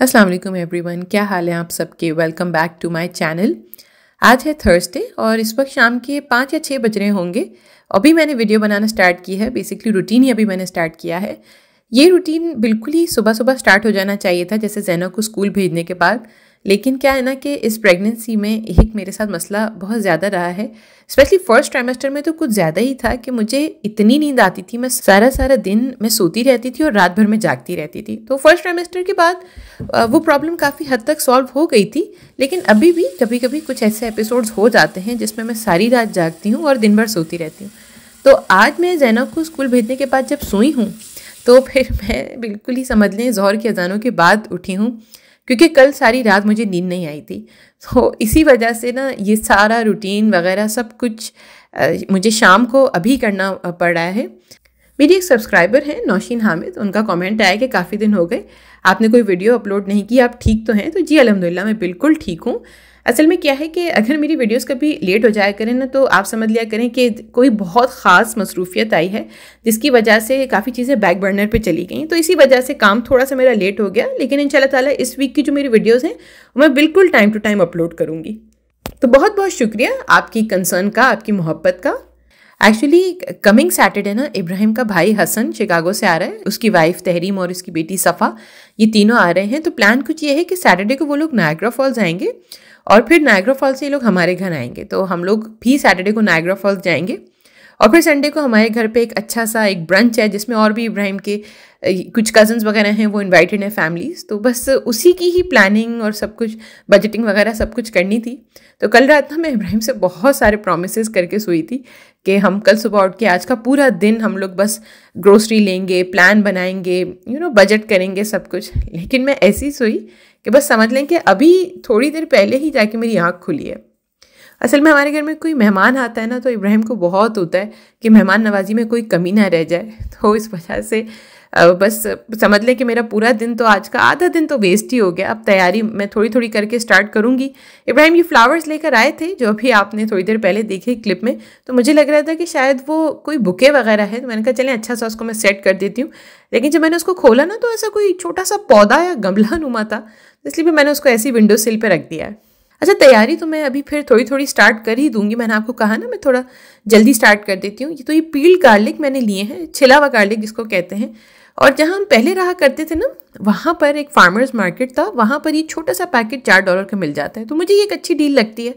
Aslam every everyone क्या हाल है आप सबके welcome back to my channel आज है थर्सडे और इस वक्त शाम के पाँच या छः बज रहे होंगे अभी मैंने वीडियो बनाना स्टार्ट की है बेसिकली रूटीन ही अभी मैंने स्टार्ट किया है ये रूटीन बिल्कुल ही सुबह सुबह स्टार्ट हो जाना चाहिए था जैसे जैनों को स्कूल भेजने के बाद लेकिन क्या है ना कि इस प्रेगनेंसी में एक मेरे साथ मसला बहुत ज़्यादा रहा है स्पेशली फर्स्ट ट्राइमेस्टर में तो कुछ ज़्यादा ही था कि मुझे इतनी नींद आती थी मैं सारा सारा दिन मैं सोती रहती थी और रात भर में जागती रहती थी तो फर्स्ट ट्राइमेस्टर के बाद वो प्रॉब्लम काफ़ी हद तक सॉल्व हो गई थी लेकिन अभी भी कभी कभी कुछ ऐसे एपिसोड्स हो जाते हैं जिसमें मैं सारी रात जागती हूँ और दिन भर सोती रहती हूँ तो आज मैं जैनब को स्कूल भेजने के बाद जब सोई हूँ तो फिर मैं बिल्कुल ही समझ लें जहर की अजानों के बाद उठी हूँ क्योंकि कल सारी रात मुझे नींद नहीं आई थी तो इसी वजह से ना ये सारा रूटीन वगैरह सब कुछ मुझे शाम को अभी करना पड़ रहा है मेरी एक सब्सक्राइबर हैं नौशीन हामिद उनका कमेंट आया कि काफ़ी दिन हो गए आपने कोई वीडियो अपलोड नहीं की आप ठीक तो हैं तो जी अलहमदिल्ला मैं बिल्कुल ठीक हूँ असल में क्या है कि अगर मेरी वीडियोस कभी लेट हो जाया करें ना तो आप समझ लिया करें कि कोई बहुत ख़ास मसरूफियत आई है जिसकी वजह से काफ़ी चीज़ें बैक बर्नर पर चली गई तो इसी वजह से काम थोड़ा सा मेरा लेट हो गया लेकिन इन ताला इस वीक की जो मेरी वीडियोज़ हैं मैं बिल्कुल टाइम टू टाइम अपलोड करूँगी तो बहुत बहुत शुक्रिया आपकी कंसर्न का आपकी मोहब्बत का एक्चुअली कमिंग सैटरडे ना इब्राहिम का भाई हसन शिकागो से आ रहा है उसकी वाइफ तहरीम और उसकी बेटी सफ़ा ये तीनों आ रहे हैं तो प्लान कुछ ये है कि सैटरडे को वो लोग नायग्रा फॉल्स आएंगे और फिर नायग्रा फॉल्स ये लोग हमारे घर आएंगे तो हम लोग भी सैटरडे को नायग्रा फॉल्स जाएंगे और फिर संडे को हमारे घर पे एक अच्छा सा एक ब्रंच है जिसमें और भी इब्राहिम के कुछ कज़न्स वगैरह हैं वो इनवाइटेड हैं फैमिलीज़ तो बस उसी की ही प्लानिंग और सब कुछ बजटिंग वगैरह सब कुछ करनी थी तो कल रात ना मैं इब्राहिम से बहुत सारे प्रोमिस करके सोई थी कि हम कल सुबह उठ के आज का पूरा दिन हम लोग बस ग्रोसरी लेंगे प्लान बनाएंगे यू नो बजट करेंगे सब कुछ लेकिन मैं ऐसी सोई कि बस समझ लें कि अभी थोड़ी देर पहले ही जाके मेरी आँख खुली है असल में हमारे घर में कोई मेहमान आता है ना तो इब्राहिम को बहुत होता है कि मेहमान नवाजी में कोई कमी ना रह जाए तो इस वजह से बस समझ लें कि मेरा पूरा दिन तो आज का आधा दिन तो वेस्ट ही हो गया अब तैयारी मैं थोड़ी थोड़ी करके स्टार्ट करूँगी इब्राहिम ये फ्लावर्स लेकर आए थे जो अभी आपने थोड़ी देर पहले देखे क्लिप में तो मुझे लग रहा था कि शायद वो कोई बुके वगैरह है तो मैंने कहा चलें अच्छा सा उसको मैं सेट कर देती हूँ लेकिन जब मैंने उसको खोला ना तो ऐसा कोई छोटा सा पौधा या गमला नुमा था इसलिए भी मैंने उसको ऐसी विंडो सिल पर रख दिया है अच्छा तैयारी तो मैं अभी फिर थोड़ी थोड़ी स्टार्ट कर ही दूंगी मैंने आपको कहा ना मैं थोड़ा जल्दी स्टार्ट कर देती हूँ ये तो ये पील्ड गार्लिक मैंने लिए हैं छिला हुआ गार्लिक जिसको कहते हैं और जहाँ हम पहले रहा करते थे ना वहाँ पर एक फार्मर्स मार्केट था वहाँ पर ये छोटा सा पैकेट चार डॉलर का मिल जाता है तो मुझे ये एक अच्छी डील लगती है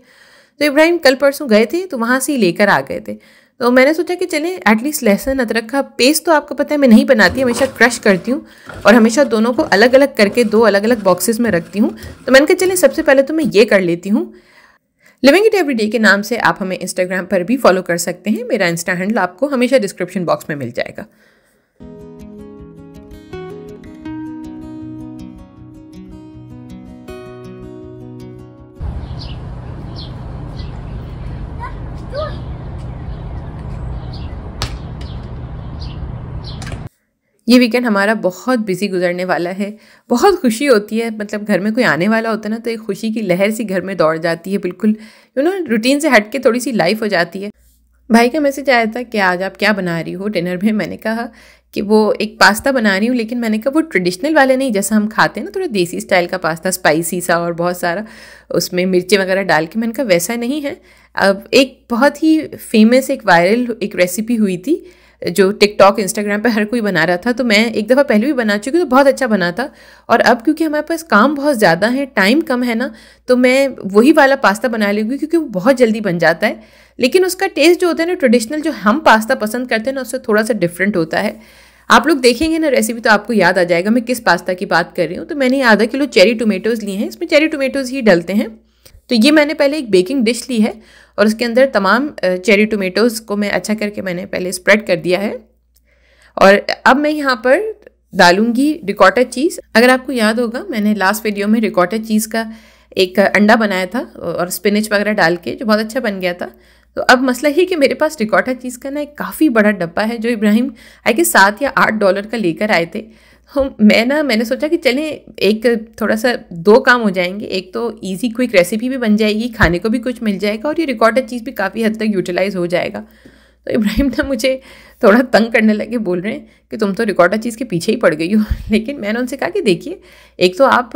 तो इब्राहिम कल परसों गए थे तो वहाँ से ही लेकर आ गए थे तो मैंने सोचा कि चले एटलीस्ट लहसुन अदरक का पेस्ट तो आपको पता है मैं नहीं बनाती हमेशा क्रश करती हूँ और हमेशा दोनों को अलग अलग करके दो अलग अलग बॉक्सेस में रखती हूँ तो मैंने कहा चले सबसे पहले तो मैं ये कर लेती हूँ लिविंग इट एवरी डे के नाम से आप हमें इंस्टाग्राम पर भी फॉलो कर सकते हैं मेरा इंस्टा हैंडल आपको हमेशा डिस्क्रिप्शन बॉक्स में मिल जाएगा ये वीकेंड हमारा बहुत बिजी गुजरने वाला है बहुत खुशी होती है मतलब घर में कोई आने वाला होता है ना तो एक खुशी की लहर सी घर में दौड़ जाती है बिल्कुल यू नो रूटीन से हट के थोड़ी सी लाइफ हो जाती है भाई का मैसेज आया था कि आज आप क्या बना रही हो डिनर में मैंने कहा कि वो एक पास्ता बना रही हूँ लेकिन मैंने कहा वो ट्रेडिशनल वाले नहीं जैसा हम खाते हैं ना थोड़ा देसी स्टाइल का पास्ता स्पाइसी सा और बहुत सारा उसमें मिर्ची वगैरह डाल के मैंने कहा वैसा नहीं है अब एक बहुत ही फेमस एक वायरल एक रेसिपी हुई थी जो टिकटॉक इंस्टाग्राम पे हर कोई बना रहा था तो मैं एक दफ़ा पहले भी बना चुकी तो बहुत अच्छा बना था और अब क्योंकि हमारे पास काम बहुत ज़्यादा है टाइम कम है ना तो मैं वही वाला पास्ता बना लूँगी क्योंकि वो बहुत जल्दी बन जाता है लेकिन उसका टेस्ट जो होता है ना ट्रेडिशनल जो हम पास्ता पसंद करते हैं ना उससे थोड़ा सा डिफरेंट होता है आप लोग देखेंगे ना रेसिपी तो आपको याद आ जाएगा मैं किस पास्ता की बात कर रही हूँ तो मैंने आधा किलो चेरी टोमेटोज़ लिए हैं इसमें चेरी टोमेटोज़ ही डलते हैं तो ये मैंने पहले एक बेकिंग डिश ली है और उसके अंदर तमाम चेरी टोमेटोज़ को मैं अच्छा करके मैंने पहले स्प्रेड कर दिया है और अब मैं यहाँ पर डालूंगी रिकॉटा चीज़ अगर आपको याद होगा मैंने लास्ट वीडियो में रिकॉटा चीज़ का एक अंडा बनाया था और स्पिनच वगैरह डाल के जो बहुत अच्छा बन गया था तो अब मसला ये कि मेरे पास रिकॉटा चीज़ का ना एक काफ़ी बड़ा डब्बा है जो इब्राहिम आई के सात या आठ डॉलर का लेकर आए थे हम मैं ना मैंने सोचा कि चलें एक थोड़ा सा दो काम हो जाएंगे एक तो इजी क्विक रेसिपी भी बन जाएगी खाने को भी कुछ मिल जाएगा और ये रिकॉर्डेड चीज़ भी काफ़ी हद तक यूटिलाइज हो जाएगा तो इब्राहिम ना मुझे थोड़ा तंग करने लगे बोल रहे हैं कि तुम तो रिकॉर्डा चीज़ के पीछे ही पड़ गई हो लेकिन मैंने उनसे कहा कि देखिए एक तो आप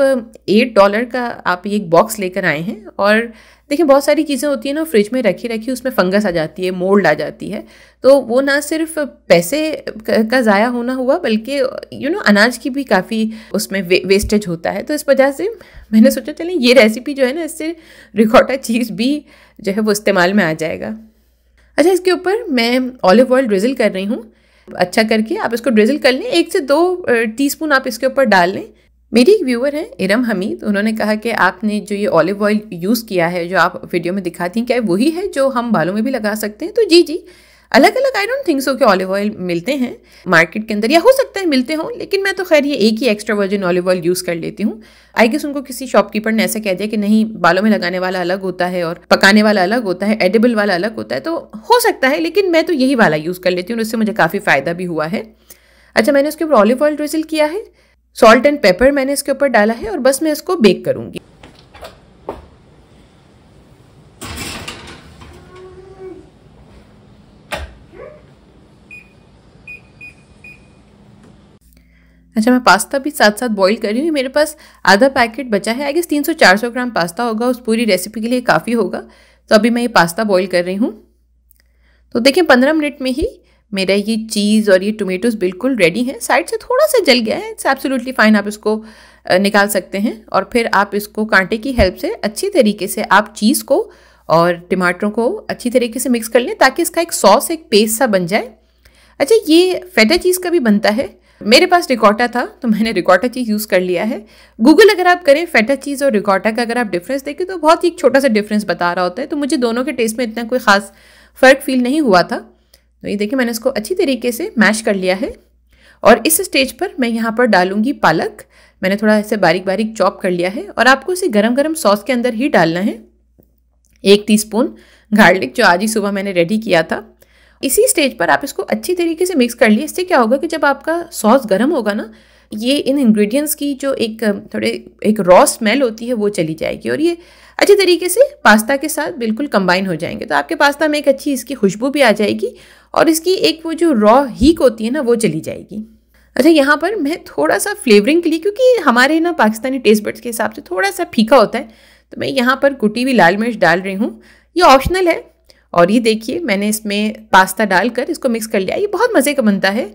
एट डॉलर का आप ये एक बॉक्स लेकर आए हैं और देखिए बहुत सारी चीज़ें होती हैं ना फ्रिज में रखी रखी उसमें फंगस आ जाती है मोल्ड आ जाती है तो वो ना सिर्फ पैसे का ज़ाया होना हुआ बल्कि यू नो अनाज की भी काफ़ी उसमें वे, वेस्टेज होता है तो इस वजह से मैंने सोचा चलें ये रेसिपी जो है ना इससे रिकॉर्डा चीज़ भी जो है वो इस्तेमाल में आ जाएगा अच्छा इसके ऊपर मैं ऑलिव ऑयल ड्रिजल कर रही हूँ अच्छा करके आप इसको ड्रिजल कर लें एक से दो टी आप इसके ऊपर डाल लें मेरी एक व्यूअर हैं इरम हमीद उन्होंने कहा कि आपने जो ये ऑलिव ऑयल यूज़ किया है जो आप वीडियो में दिखाती हैं क्या वही है जो हम बालों में भी लगा सकते हैं तो जी जी अलग अलग आई डोंट थिंक सो कि ऑलिव ऑयल मिलते हैं मार्केट के अंदर या हो सकता है मिलते हों लेकिन मैं तो खैर ये एक ही extra virgin olive oil use कर लेती हूँ आई गेस उनको किसी शॉपकीपर ने ऐसा कह दिया कि नहीं बालों में लगाने वाला अलग होता है और पकाने वाला अलग होता है एडेबल वाला अलग होता है तो हो सकता है लेकिन मैं तो यही वाला यूज़ कर लेती हूँ उससे मुझे काफ़ी फ़ायदा भी हुआ है अच्छा मैंने उसके ऊपर ऑलिव ऑयल ड्रिजल किया है सॉल्ट एंड पेपर मैंने इसके ऊपर डाला है और बस मैं इसको बेक करूँगी अच्छा मैं पास्ता भी साथ साथ बॉईल कर रही हूँ मेरे पास आधा पैकेट बचा है आई गेस तीन सौ चार सौ ग्राम पास्ता होगा उस पूरी रेसिपी के लिए काफ़ी होगा तो अभी मैं ये पास्ता बॉईल कर रही हूँ तो देखिए पंद्रह मिनट में ही मेरा ये चीज़ और ये टोमेटोज़ बिल्कुल रेडी हैं साइड से थोड़ा सा जल गया है इट्स एब्सोल्युटली फ़ाइन आप इसको निकाल सकते हैं और फिर आप इसको कांटे की हेल्प से अच्छी तरीके से आप चीज़ को और टमाटरों को अच्छी तरीके से मिक्स कर लें ताकि इसका एक सॉस एक पेस्ट सा बन जाए अच्छा ये फेटा चीज़ का भी बनता है मेरे पास रिकॉटा था तो मैंने रिकॉटा चीज़ यूज़ कर लिया है गूगल अगर आप करें फेटा चीज़ और रिकॉटा का अगर आप डिफरेंस देखें तो बहुत ही छोटा सा डिफरेंस बता रहा होता है तो मुझे दोनों के टेस्ट में इतना कोई ख़ास फ़र्क फील नहीं हुआ था तो ये देखिए मैंने इसको अच्छी तरीके से मैश कर लिया है और इस स्टेज पर मैं यहाँ पर डालूंगी पालक मैंने थोड़ा ऐसे बारीक बारीक चॉप कर लिया है और आपको इसे गरम गरम सॉस के अंदर ही डालना है एक टीस्पून गार्लिक जो आज ही सुबह मैंने रेडी किया था इसी स्टेज पर आप इसको अच्छी तरीके से मिक्स कर लिए इससे क्या होगा कि जब आपका सॉस गर्म होगा ना ये इन इंग्रेडिएंट्स की जो एक थोड़े एक रॉ स्मेल होती है वो चली जाएगी और ये अच्छे तरीके से पास्ता के साथ बिल्कुल कंबाइन हो जाएंगे तो आपके पास्ता में एक अच्छी इसकी खुशबू भी आ जाएगी और इसकी एक वो जो रॉ हीक होती है ना वो चली जाएगी अच्छा यहाँ पर मैं थोड़ा सा फ्लेवरिंग के लिए क्योंकि हमारे ना पाकिस्तानी टेस्ट बर्ड्स के हिसाब से थोड़ा सा फीका होता है तो मैं यहाँ पर कुटी हुई लाल मिर्च डाल रही हूँ ये ऑप्शनल है और ये देखिए मैंने इसमें पास्ता डालकर इसको मिक्स कर लिया ये बहुत मज़े का बनता है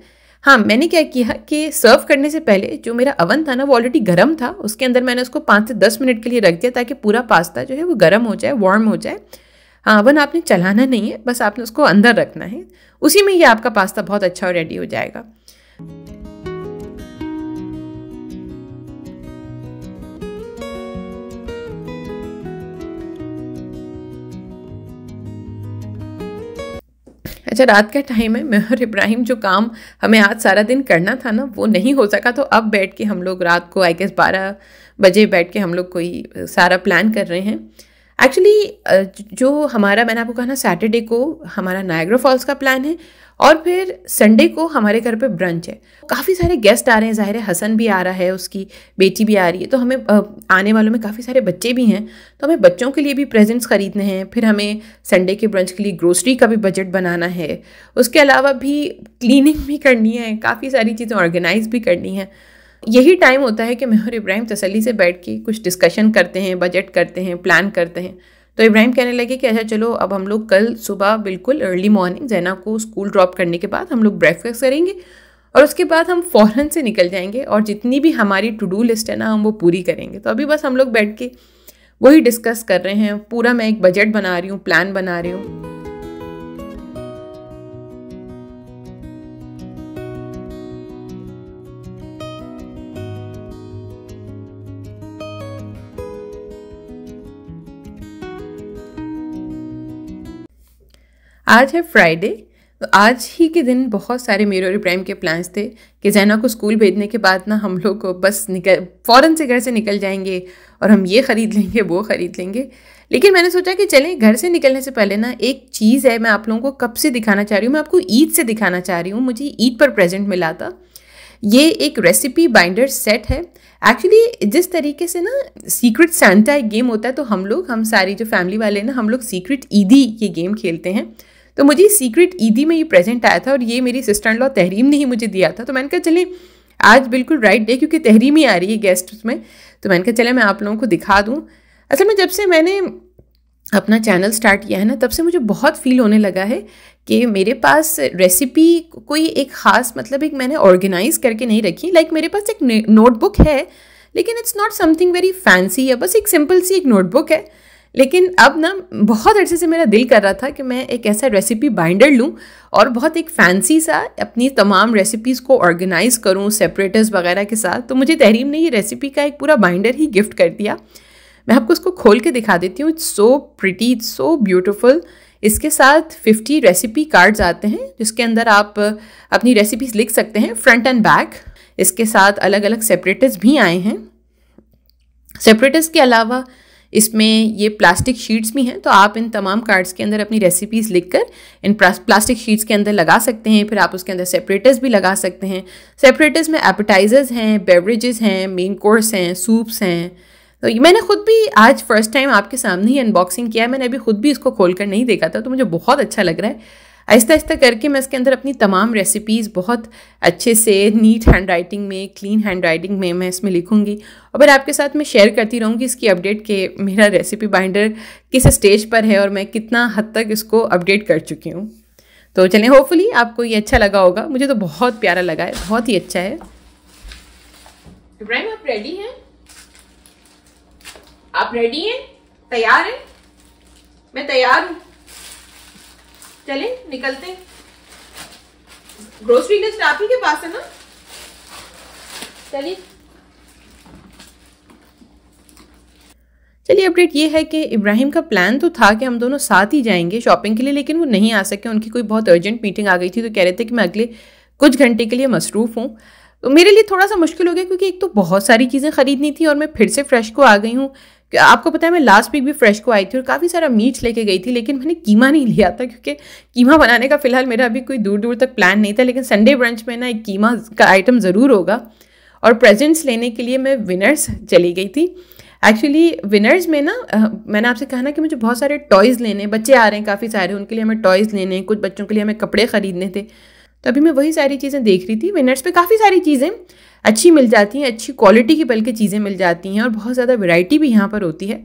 हाँ मैंने क्या किया कि सर्व करने से पहले जो मेरा अवन था ना वो ऑलरेडी गर्म था उसके अंदर मैंने उसको पाँच से दस मिनट के लिए रख दिया ताकि पूरा पास्ता जो है वो गर्म हो जाए वार्म हो जाए हाँ अवन आपने चलाना नहीं है बस आपने उसको अंदर रखना है उसी में ये आपका पास्ता बहुत अच्छा और रेडी हो जाएगा अच्छा रात का टाइम है मैं और इब्राहिम जो काम हमें आज सारा दिन करना था ना वो नहीं हो सका तो अब बैठ के हम लोग रात को आई गेस बारह बजे बैठ के हम लोग कोई सारा प्लान कर रहे हैं एक्चुअली जो हमारा मैंने आपको कहा ना सैटरडे को हमारा नायग्रो फॉल्स का प्लान है और फिर संडे को हमारे घर पे ब्रंच है काफ़ी सारे गेस्ट आ रहे हैं ज़ाहिर है हसन भी आ रहा है उसकी बेटी भी आ रही है तो हमें आने वालों में काफ़ी सारे बच्चे भी हैं तो हमें बच्चों के लिए भी प्रेजेंट्स ख़रीदने हैं फिर हमें संडे के ब्रंच के लिए ग्रोसरी का भी बजट बनाना है उसके अलावा भी क्लीनिंग भी करनी है काफ़ी सारी चीज़ें ऑर्गेनाइज भी करनी है यही टाइम होता है कि मैं और इब्राहिम तसली से बैठ के कुछ डिस्कशन करते हैं बजट करते हैं प्लान करते हैं तो इब्राहिम कहने लगे कि अच्छा चलो अब हम लोग कल सुबह बिल्कुल अर्ली मॉर्निंग जैना को स्कूल ड्रॉप करने के बाद हम लोग ब्रेकफास्ट करेंगे और उसके बाद हम फ़ौरन से निकल जाएंगे और जितनी भी हमारी टू डू लिस्ट है ना हम वो पूरी करेंगे तो अभी बस हम लोग बैठ के वही डिस्कस कर रहे हैं पूरा मैं एक बजट बना रही हूँ प्लान बना रही हूँ आज है फ्राइडे तो आज ही के दिन बहुत सारे मेरे और इब्राहिम के प्लान्स थे कि जैना को स्कूल भेजने के बाद ना हम लोग बस निकल फ़ौरन से घर से निकल जाएंगे और हम ये ख़रीद लेंगे वो ख़रीद लेंगे लेकिन मैंने सोचा कि चलें घर से निकलने से पहले ना एक चीज़ है मैं आप लोगों को कब से दिखाना चाह रही हूँ मैं आपको ईद से दिखाना चाह रही हूँ मुझे ईद पर प्रेजेंट मिला था ये एक रेसिपी बाइंडर सेट है एक्चुअली जिस तरीके से ना सीक्रेट सेंटा एक गेम होता है तो हम लोग हम सारी जो फैमिली वाले ना हम लोग सीक्रेट ईदी ये गेम खेलते हैं तो मुझे सीक्रेट ईदी में ये प्रेजेंट आया था और ये मेरी सिस्टर लॉ तहरीम ने ही मुझे दिया था तो मैंने कहा चले आज बिल्कुल राइट डे क्योंकि तहरीम ही आ रही है गेस्ट में तो मैंने कहा चले मैं आप लोगों को दिखा दूँ असल में जब से मैंने अपना चैनल स्टार्ट किया है ना तब से मुझे बहुत फील होने लगा है कि मेरे पास रेसिपी कोई एक ख़ास मतलब एक मैंने ऑर्गेनाइज करके नहीं रखी लाइक मेरे पास एक नोटबुक है लेकिन it's not something very fancy या बस एक सिंपल सी एक नोटबुक है लेकिन अब ना बहुत अच्छे से मेरा दिल कर रहा था कि मैं एक ऐसा रेसिपी बाइंडर लूँ और बहुत एक फैंसी सा अपनी तमाम रेसिपीज़ को ऑर्गेनाइज़ करूँ सेपरेटर्स वगैरह के साथ तो मुझे तहरीम ने ये रेसिपी का एक पूरा बाइंडर ही गिफ्ट कर दिया मैं आपको उसको खोल के दिखा देती हूँ it's so pretty it's so beautiful इसके साथ 50 रेसिपी कार्ड्स आते हैं जिसके अंदर आप अपनी रेसिपीज लिख सकते हैं फ्रंट एंड बैक इसके साथ अलग अलग सेपरेटर्स भी आए हैं सेपरेटर्स के अलावा इसमें ये प्लास्टिक शीट्स भी हैं तो आप इन तमाम कार्ड्स के अंदर अपनी रेसिपीज़ लिख कर इन प्लास्टिक शीट्स के अंदर लगा सकते हैं फिर आप उसके अंदर सेपरेटर्स भी लगा सकते हैं सेपरेटर्स में एपेटाइजर्स हैं बेवरेजेस हैं मेन कोर्स हैं सूप्स हैं तो ये मैंने खुद भी आज फर्स्ट टाइम आपके सामने ही अनबॉक्सिंग किया है मैंने अभी खुद भी इसको खोल कर नहीं देखा था तो मुझे बहुत अच्छा लग रहा है आहिस्ता आहिस्ता करके मैं इसके अंदर अपनी तमाम रेसिपीज़ बहुत अच्छे से नीट हैंड राइटिंग में क्लीन हैंड राइटिंग में मैं इसमें लिखूँगी और फिर आपके साथ मैं शेयर करती रहूँगी इसकी अपडेट के मेरा रेसिपी बाइंडर किस स्टेज पर है और मैं कितना हद तक इसको अपडेट कर चुकी हूँ तो चलें होपफुली आपको ये अच्छा लगा होगा मुझे तो बहुत प्यारा लगा है बहुत ही अच्छा है आप रेडी हैं आप रेडी हैं तैयार हैं मैं तैयार हूँ चले निकलते ग्रोसरी लिस्ट आप ही के पास है ना चलिए चलिए अपडेट ये है कि इब्राहिम का प्लान तो था कि हम दोनों साथ ही जाएंगे शॉपिंग के लिए लेकिन वो नहीं आ सके उनकी कोई बहुत अर्जेंट मीटिंग आ गई थी तो कह रहे थे कि मैं अगले कुछ घंटे के लिए मसरूफ़ हूँ तो मेरे लिए थोड़ा सा मुश्किल हो गया क्योंकि एक तो बहुत सारी चीज़ें ख़रीदनी थी और मैं फिर से फ्रेश को आ गई हूँ आपको पता है मैं लास्ट वीक भी फ्रेश को आई थी और काफ़ी सारा मीट लेके गई थी लेकिन मैंने कीमा नहीं लिया था क्योंकि कीमा बनाने का फ़िलहाल मेरा अभी कोई दूर दूर तक प्लान नहीं था लेकिन संडे ब्रंच में ना एक कीमा का आइटम ज़रूर होगा और प्रेजेंट्स लेने के लिए मैं विनर्स चली गई थी एक्चुअली विनर्स में ना मैंने आपसे कहा ना कि मुझे बहुत सारे टॉयज़ लेने बच्चे आ रहे हैं काफ़ी सारे उनके लिए हमें टॉयज़ लेने कुछ बच्चों के लिए हमें कपड़े ख़रीदने थे तो अभी मैं वही सारी चीज़ें देख रही थी विनर्स पे काफ़ी सारी चीज़ें अच्छी मिल जाती हैं अच्छी क्वालिटी की बल्कि चीज़ें मिल जाती हैं और बहुत ज़्यादा वैरायटी भी यहाँ पर होती है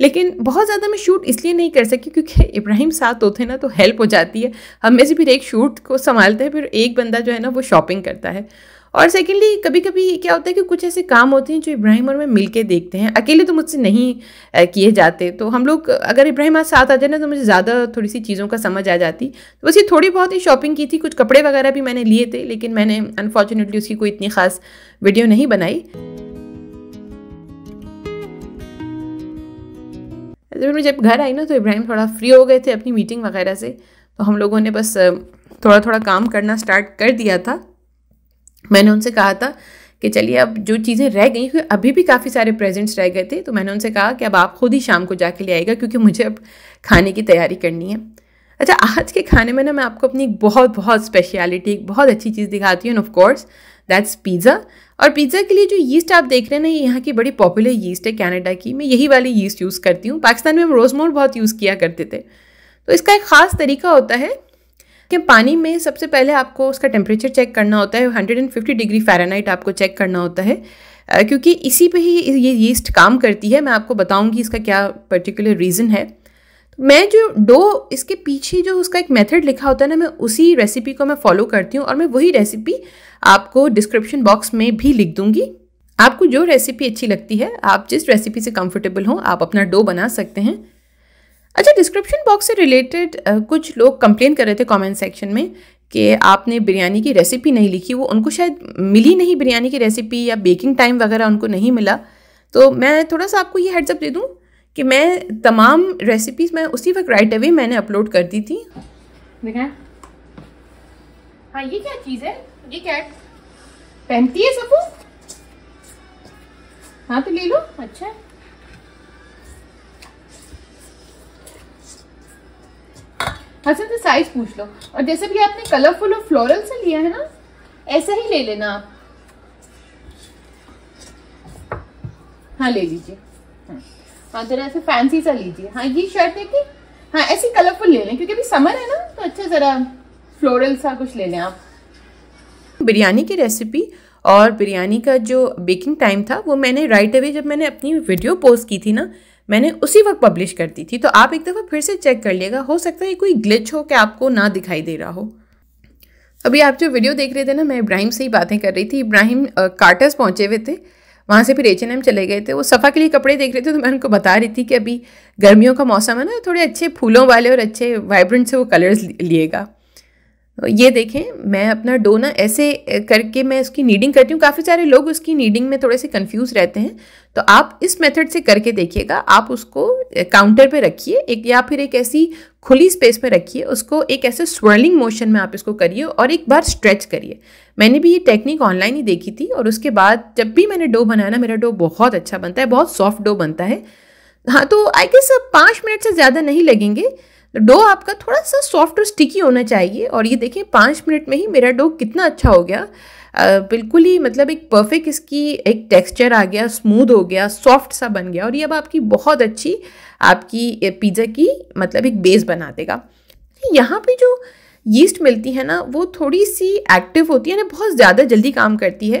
लेकिन बहुत ज़्यादा मैं शूट इसलिए नहीं कर सकी क्योंकि इब्राहिम साथ होते हैं ना तो हेल्प हो जाती है हम में से फिर एक शूट को संभालते हैं फिर एक बंदा जो है ना वो शॉपिंग करता है और सेकेंडली कभी कभी क्या होता है कि कुछ ऐसे काम होते हैं जो इब्राहिम और मैं मिल के देखते हैं अकेले तो मुझसे नहीं किए जाते तो हम लोग अगर इब्राहिम आज साथ आ जाए ना तो मुझे ज़्यादा थोड़ी सी चीज़ों का समझ आ जाती तो बस ये थोड़ी बहुत ही शॉपिंग की थी कुछ कपड़े वगैरह भी मैंने लिए थे लेकिन मैंने अनफॉर्चुनेटली उसकी कोई इतनी ख़ास वीडियो नहीं बनाई तो मैं जब घर आई ना तो इब्राहिम थोड़ा फ्री हो गए थे अपनी मीटिंग वगैरह से तो हम लोगों ने बस थोड़ा थोड़ा काम करना स्टार्ट कर दिया था मैंने उनसे कहा था कि चलिए अब जो चीज़ें रह गई क्योंकि अभी भी काफ़ी सारे प्रेजेंट्स रह गए थे तो मैंने उनसे कहा कि अब आप खुद ही शाम को जाके ले आएगा क्योंकि मुझे अब खाने की तैयारी करनी है अच्छा आज के खाने में ना मैं आपको अपनी एक बहुत बहुत स्पेशलिटी एक बहुत अच्छी चीज़ दिखाती हूँ ऑफ ऑफकोर्स दैट्स पिज़्ज़ा और पिज़्ज़ा के लिए जो यीस्ट आप देख रहे हैं ना ये यहाँ की बड़ी पॉपुलर यीस्ट है कनाडा की मैं यही वाली यीस्ट यूज़ करती हूँ पाकिस्तान में हम रोजमोर बहुत यूज़ किया करते थे तो इसका एक ख़ास तरीका होता है कि पानी में सबसे पहले आपको उसका टेम्परेचर चेक करना होता है 150 डिग्री फ़ारेनहाइट आपको चेक करना होता है क्योंकि इसी पे ही ये यीस्ट काम करती है मैं आपको बताऊंगी इसका क्या पर्टिकुलर रीज़न है मैं जो डो इसके पीछे जो उसका एक मेथड लिखा होता है ना मैं उसी रेसिपी को मैं फॉलो करती हूँ और मैं वही रेसिपी आपको डिस्क्रिप्शन बॉक्स में भी लिख दूँगी आपको जो रेसिपी अच्छी लगती है आप जिस रेसिपी से कंफर्टेबल हों आप अपना डो बना सकते हैं अच्छा डिस्क्रिप्शन बॉक्स से रिलेटेड कुछ लोग कंप्लेन कर रहे थे कमेंट सेक्शन में कि आपने बिरयानी की रेसिपी नहीं लिखी वो उनको शायद मिली नहीं बिरयानी की रेसिपी या बेकिंग टाइम वगैरह उनको नहीं मिला तो मैं थोड़ा सा आपको ये हेडसअप दे दूँ कि मैं तमाम रेसिपीज़ मैं उसी वक्त राइट अवे मैंने अपलोड कर दी थी देखा हाँ ये क्या चीज़ है ये क्या पहनती है सबको हाँ तो ले लो अच्छा हसन से साइज पूछ लो और जैसे भी आपने कलरफुल और फ्लोरल से लिया है ना ऐसा ही ले लेना आप हाँ ले लीजिए हाँ, हाँ जरा ऐसे फैंसी सा लीजिए हाँ ये शर्ट है कि हाँ ऐसी कलरफुल ले लें क्योंकि अभी समर है ना तो अच्छा जरा फ्लोरल सा कुछ ले लें आप बिरयानी की रेसिपी और बिरयानी का जो बेकिंग टाइम था वो मैंने राइट अवे जब मैंने अपनी वीडियो पोस्ट की थी ना मैंने उसी वक्त पब्लिश कर दी थी तो आप एक दफ़ा फिर से चेक कर लिएगा हो सकता है कोई ग्लिच हो कि आपको ना दिखाई दे रहा हो अभी आप जो वीडियो देख रहे थे ना मैं इब्राहिम से ही बातें कर रही थी इब्राहिम कार्टर्स पहुँचे हुए थे वहाँ से फिर एच एन एम चले गए थे वो सफ़ा के लिए कपड़े देख रहे थे तो मैं उनको बता रही थी कि अभी गर्मियों का मौसम है ना थोड़े अच्छे फूलों वाले और अच्छे वाइब्रेंट से वो कलर्स लिएगा ये देखें मैं अपना डो ना ऐसे करके मैं उसकी नीडिंग करती हूँ काफ़ी सारे लोग उसकी नीडिंग में थोड़े से कंफ्यूज रहते हैं तो आप इस मेथड से करके देखिएगा आप उसको काउंटर पे रखिए एक या फिर एक ऐसी खुली स्पेस में रखिए उसको एक ऐसे स्वर्लिंग मोशन में आप इसको करिए और एक बार स्ट्रेच करिए मैंने भी ये टेक्निक ऑनलाइन ही देखी थी और उसके बाद जब भी मैंने डो बनाया ना मेरा डो बहुत अच्छा बनता है बहुत सॉफ्ट डो बनता है हाँ तो आई गेस पाँच मिनट से ज़्यादा नहीं लगेंगे डो आपका थोड़ा सा सॉफ्ट और स्टिकी होना चाहिए और ये देखें पाँच मिनट में ही मेरा डो कितना अच्छा हो गया बिल्कुल ही मतलब एक परफेक्ट इसकी एक टेक्सचर आ गया स्मूथ हो गया सॉफ्ट सा बन गया और ये अब आपकी बहुत अच्छी आपकी पिज़्ज़ा की मतलब एक बेस बना देगा यहाँ पे जो यीस्ट मिलती है ना वो थोड़ी सी एक्टिव होती है ना बहुत ज़्यादा जल्दी काम करती है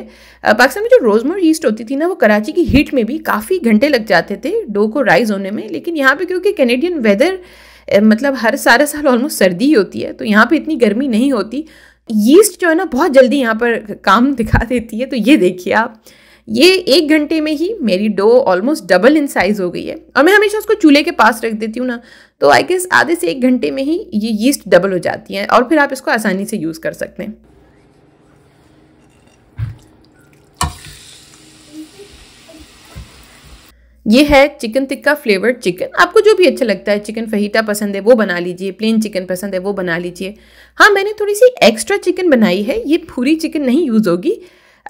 पाकिस्तान में जो रोजमोर यीस्ट होती थी ना वो कराची की हीट में भी काफ़ी घंटे लग जाते थे डो को राइज होने में लेकिन यहाँ पे क्योंकि कैनेडियन वेदर मतलब हर सारे साल ऑलमोस्ट सर्दी ही होती है तो यहाँ पे इतनी गर्मी नहीं होती यीस्ट जो है ना बहुत जल्दी यहाँ पर काम दिखा देती है तो ये देखिए आप ये एक घंटे में ही मेरी dough almost double in size हो गई है और मैं हमेशा उसको चूल्हे के पास रख देती हूँ ना तो आई गेस आधे से एक घंटे में ही ये यीस्ट डबल हो जाती है और फिर आप इसको आसानी से यूज़ कर सकते हैं ये है चिकन टिक्का फ्लेवर्ड चिकन आपको जो भी अच्छा लगता है चिकन फहीटा पसंद है वो बना लीजिए प्लेन चिकन पसंद है वो बना लीजिए हाँ मैंने थोड़ी सी एक्स्ट्रा चिकन बनाई है ये पूरी चिकन नहीं यूज़ होगी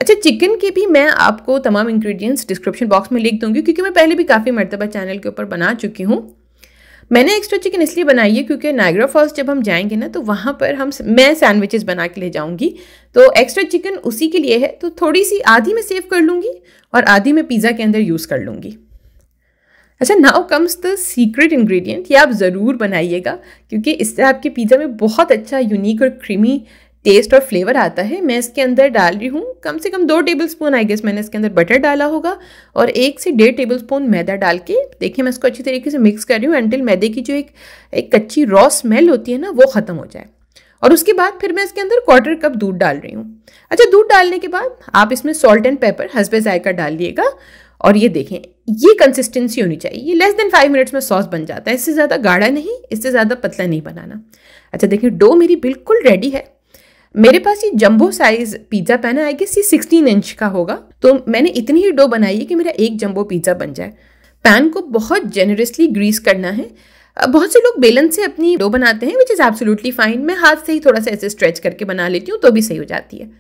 अच्छा चिकन के भी मैं आपको तमाम इंग्रेडिएंट्स डिस्क्रिप्शन बॉक्स में लिख दूंगी क्योंकि मैं पहले भी काफ़ी मरतबा चैनल के ऊपर बना चुकी हूँ मैंने एक्स्ट्रा चिकन इसलिए बनाई है क्योंकि नाइग्रा फॉल्स जब हम जाएंगे ना तो वहाँ पर हम मैं सैंडविचेस बना के ले जाऊँगी तो एक्स्ट्रा चिकन उसी के लिए है तो थोड़ी सी आधी मैं सेव कर लूँगी और आधी मैं पिज़्ज़ा के अंदर यूज़ कर लूँगी अच्छा now comes the secret ingredient ये आप ज़रूर बनाइएगा क्योंकि इससे आपके पिज़्ज़ा में बहुत अच्छा यूनिक और क्रीमी टेस्ट और फ्लेवर आता है मैं इसके अंदर डाल रही हूँ कम से कम दो टेबल स्पून आई गेस मैंने इसके अंदर बटर डाला होगा और एक से डेढ़ टेबल स्पून मैदा डाल के देखिए मैं इसको अच्छी तरीके से मिक्स कर रही हूँ एंटिल मैदे की जो एक एक कच्ची रॉ स्मेल होती है ना वो ख़त्म हो जाए और उसके बाद फिर मैं इसके अंदर क्वार्टर कप दूध डाल रही हूँ अच्छा दूध डालने के बाद आप इसमें सॉल्ट एंड पेपर हंसबे जायका डालिएगा और ये देखें ये कंसिस्टेंसी होनी चाहिए ये लेस देन फाइव मिनट्स में सॉस बन जाता है इससे ज़्यादा गाढ़ा नहीं इससे ज़्यादा पतला नहीं बनाना अच्छा देखिए डो मेरी बिल्कुल रेडी है मेरे पास ये jumbo size pizza pan I guess ये सिक्सटीन इंच का होगा तो मैंने इतनी ही डो बनाई है कि मेरा एक जंबो पिज़्ज़ा बन जाए पैन को बहुत जेनरसली ग्रीस करना है बहुत से लोग बेलन से अपनी डो बनाते हैं विच इज़ एब्सोल्युटली फाइन मैं हाथ से ही थोड़ा सा ऐसे स्ट्रेच करके बना लेती हूँ तो भी सही हो जाती है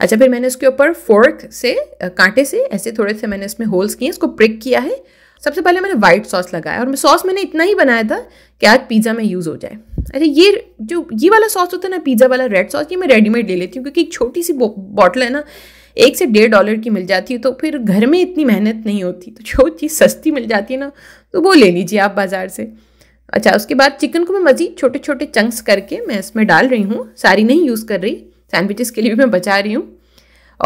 अच्छा फिर मैंने उसके ऊपर फोर्क से कांटे से ऐसे थोड़े से मैंने इसमें होल्स किए इसको प्रिक किया है सबसे पहले मैंने वाइट सॉस लगाया और सॉस मैंने इतना ही बनाया था कि आज पिज़्ज़ा में यूज़ हो जाए अच्छा ये जो ये वाला सॉस होता है ना पिज़्ज़ा वाला रेड सॉस ये मैं रेडीमेड ले लेती हूँ क्योंकि एक छोटी सी बॉटल है ना एक से डेढ़ डॉलर की मिल जाती है तो फिर घर में इतनी मेहनत नहीं होती तो जो चीज़ सस्ती मिल जाती है ना तो वो ले लीजिए आप बाज़ार से अच्छा उसके बाद चिकन को मैं मज़ीद छोटे छोटे चंक्स करके मैं इसमें डाल रही हूँ सारी नहीं यूज़ कर रही सैंडविचेस के लिए भी मैं बचा रही हूँ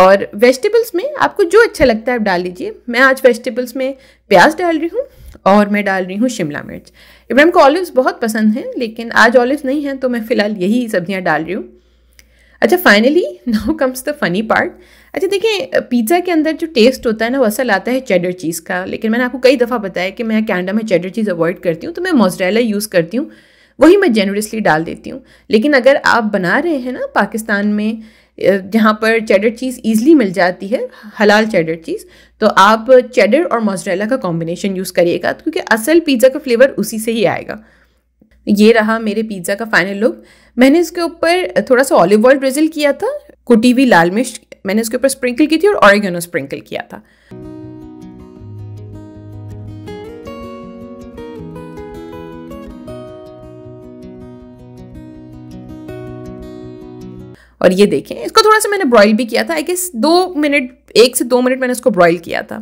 और वेजिटेबल्स में आपको जो अच्छा लगता है आप डाल लीजिए मैं आज वेजिटेबल्स में प्याज डाल रही हूँ और मैं डाल रही हूँ शिमला मिर्च इब्राहिम को ऑलिव्स बहुत पसंद हैं लेकिन आज ऑलिव्स नहीं हैं तो मैं फ़िलहाल यही सब्जियाँ डाल रही हूँ अच्छा finally now comes the funny part अच्छा देखिए पिज़्ज़ा के अंदर जो टेस्ट होता है ना वो असल आता है चेडर चीज़ का लेकिन मैंने आपको कई दफ़ा बताया कि मैं कैनेडा में चेडर चीज़ अवॉइड करती हूँ तो मैं मोजरेला यूज़ करती हूँ वही मैं जेनरसली डाल देती हूँ लेकिन अगर आप बना रहे हैं ना पाकिस्तान में जहाँ पर चेडर चीज़ ईजिली मिल जाती है हलाल चेडर चीज़ तो आप चेडर और मोजरेला का कॉम्बिनेशन यूज़ करिएगा क्योंकि असल पिज़्ज़ा का फ्लेवर उसी से ही आएगा ये रहा मेरे पिज़्ज़ा का फाइनल लुक मैंने इसके ऊपर थोड़ा सा ऑलिव ऑयल ड्रिजल किया था कुटी हुई लाल मिर्च मैंने इसके ऊपर स्प्रिंकल की थी और ऑरिगेनो स्प्रिंकल किया था और ये देखें इसको थोड़ा सा मैंने ब्रॉयल भी किया था आई गेस दो मिनट एक से दो मिनट मैंने इसको ब्रॉयल किया था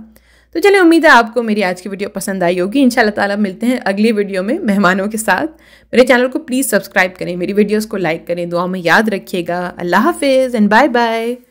तो चलिए उम्मीद है आपको मेरी आज की वीडियो पसंद आई होगी इन ताला मिलते हैं अगली वीडियो में मेहमानों के साथ मेरे चैनल को प्लीज़ सब्सक्राइब करें मेरी वीडियोज़ को लाइक करें दुआ में याद रखिएगा अल्लाह हाफिज़ एंड बाय बाय